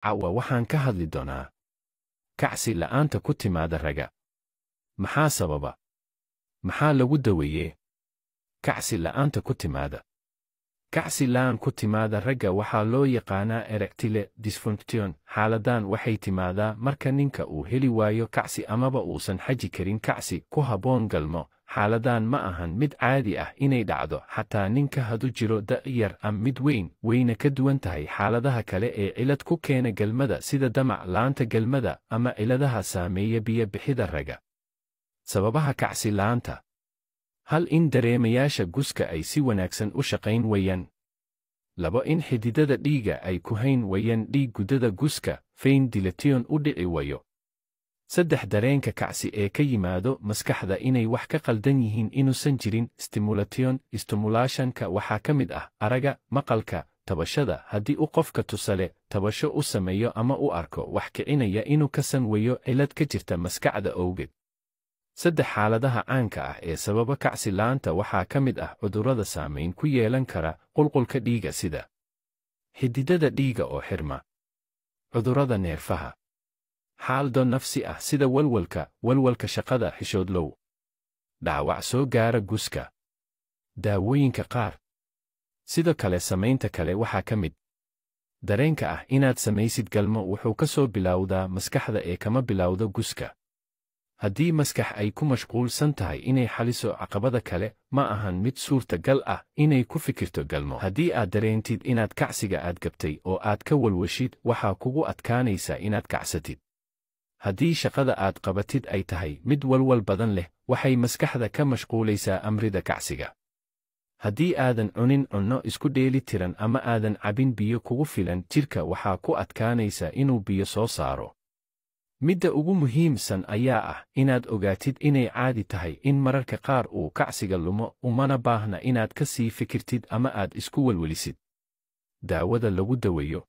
cawa waxaan ka hadli doonaa kacsi la'aanta ku timaada raga maxaa sababa maxaa lagu daweeyee kacsi la'aanta ku timaada kacsi la'aan ku timaada ragga waxaa loo yaqaanaa erectile disfunction xaaladan waxay timaadaa marka ninka uu heli waayo kacsi amaba uusan xaji karin kacsi ku habboon galmo xaaladaan ma ahan mid caadi ah inay dhacdo xataa ninka hadu jiro da'yar am mid weyn wayna ka duwan tahay xaaladaha kale ee cilad ku keena gelmada sida damac la'aanta gelmada ama ciladaha saameeya biyobixida raga sababaha kacsi la'aanta hal in dareemayaasha guska ay si wanaagsan u shaqayn wayaan labo in xididada dhiiga ay ku hayn wayaan dhiig guddada guska fayn dilation u dhici wayo saddex dareenka kacsi ee ka yimaado maskaxda inay wax ka qaldan yihiin inuusan jirin stimulation stimulationka waxaa ka mid ah araga maqalka tabashada haddii u qofka tusale tabasho u sameeyo ama u arko wax kicinaya inuu ka sanweeyo cilad ka jirta maskaxda owgeed saddex xaaladaha caanka ah ee sababa kacsi la'aanta waxaa ka mid ah cudurrada saamayn ku yeelan kara qulqulka dhiiga sida xididada dhiiga oo xirma cudurrada neerfaha xaalado nafsi ah sida walwalka walwalka shaqada xishoodlow dhaawac soo gaara guska daawooyinka qaar sidoo kale samaynta kale waxaa ka mid dareenka ah inaad samaysid galmo wuxuu ka soo bilowdaa maskaxda ee kama bilowda guska haddii maskax ay ku mashquulsan tahay inay xaliso caqabada kale ma ahan mid suurta gal ah inay ku fikirto galmo haddii aad dareentid inaad kacsiga aad gabtay oo aad ka walwashid waxaa kugu adkaanaysaa inaad kacsatid haddii shaqada aad qabatid ay tahay mid walwal badan leh waxay maskaxda ka mashquulaysaa amrida kacsiga haddii aadan cunin cunno isku dheeli tiran ama aadan cabin biyo kugu filan jidhka waxaa ku adkaanaysa inuu biyo soo saaro midda ugu muhiimsan ayaa ah inaad ogaatid inay caadi tahay in mararka qaar uu kacsiga lumo umana baahna inaad ka sii fikirtid ama aad isku welwelisid daawada lagu daweeyo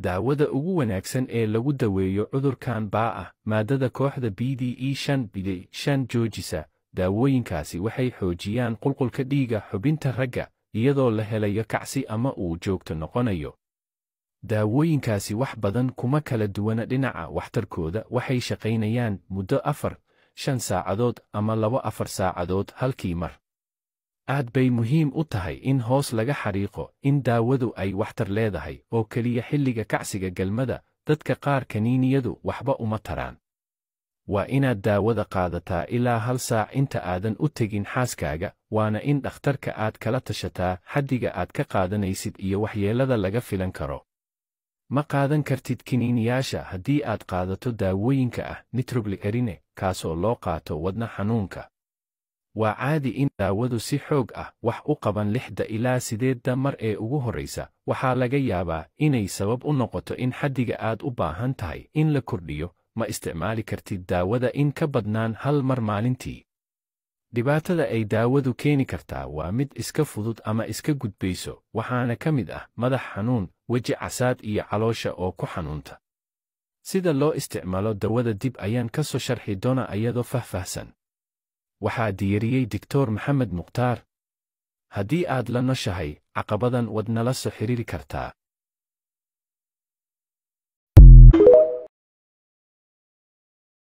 daawada ugu wanaagsan ee lagu daweeyo cudurkan baa ah maaddada kooxda b d e shan bide shan joojisa daawooyinkaasi waxay xoojiyaan qulqulka dhiiga xubinta ragga iyadoo la helayo kacsi ama uu joogto noqonayo daawooyinkaasi wax badan kuma kala duwana dhinaca waxtarkooda waxay shaqaynayaan muddo afar shan saacadood ama laba afar saacadood halkii mar aad bay muhiim u tahay in hoos laga xariiqo in daawadu ay waxtar leedahay oo keliya xilliga kacsiga galmada dadka qaar kaniiniyadu waxba uma taraan waa inaad daawada qaadataa ilaa hal saac inta aadan u tegin xaaskaaga waana in dhakhtarka aad kala tashataa xaddiga aad ka qaadanaysid iyo waxyeellada laga filan karo ma qaadan kartid kiniiniyaasha haddii aad qaadato daawooyinka ah nitrobli erine kaasoo loo qaato wadna xanuunka waa caadi in daawadu si xoog ah wax u qaban lixda ilaa sideedda mar ee ugu horraysa waxaa laga yaabaa inay sabab u noqoto in xaddiga aad u baahan tahay in la kordhiyo ma isticmaali kartid daawada in ka badnaan hal mar maalintii dhibaatada ay daawadu keeni kartaa waa mid iska fudud ama iska gudbayso waxaana ka mid ah madax xanuun weji casaad iyo caloosha oo ku xanuunta sida loo isticmaalo dawada dib ayaan ka soo sharxi doonaa iyadoo fahfahsan waxaa diyariyey doctor maxamed mukhtaar haddii aad la noshahay caqabadan waad nala soo xiriiri kartaa